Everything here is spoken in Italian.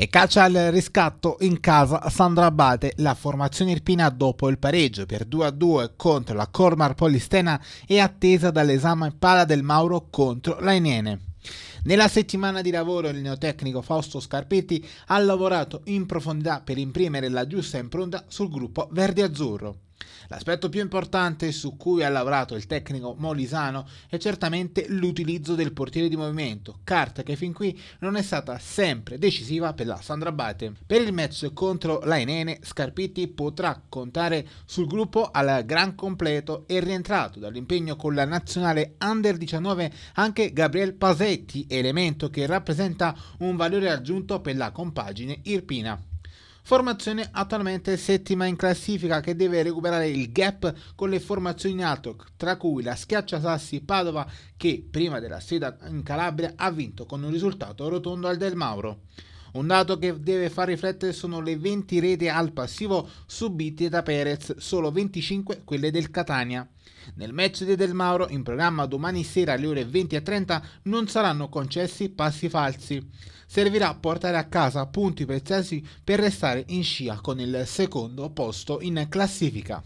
e caccia al riscatto in casa Sandra Abate, la formazione irpina dopo il pareggio per 2-2 contro la Cormar Polistena è attesa dall'esame in pala del Mauro contro la l'Ainene. Nella settimana di lavoro il neotecnico Fausto Scarpetti ha lavorato in profondità per imprimere la giusta impronta sul gruppo verde-azzurro. L'aspetto più importante su cui ha lavorato il tecnico Molisano è certamente l'utilizzo del portiere di movimento, carta che fin qui non è stata sempre decisiva per la Sandra Bate. Per il match contro la l'Ainene, Scarpitti potrà contare sul gruppo al gran completo e rientrato dall'impegno con la nazionale Under 19 anche Gabriel Pasetti, elemento che rappresenta un valore aggiunto per la compagine irpina formazione attualmente settima in classifica che deve recuperare il gap con le formazioni in alto, tra cui la schiacciasassi Padova che prima della sfida in Calabria ha vinto con un risultato rotondo al Del Mauro. Un dato che deve far riflettere sono le 20 rete al passivo subite da Perez, solo 25 quelle del Catania. Nel match di Del Mauro, in programma domani sera alle ore 20.30, non saranno concessi passi falsi. Servirà portare a casa punti preziosi per restare in scia con il secondo posto in classifica.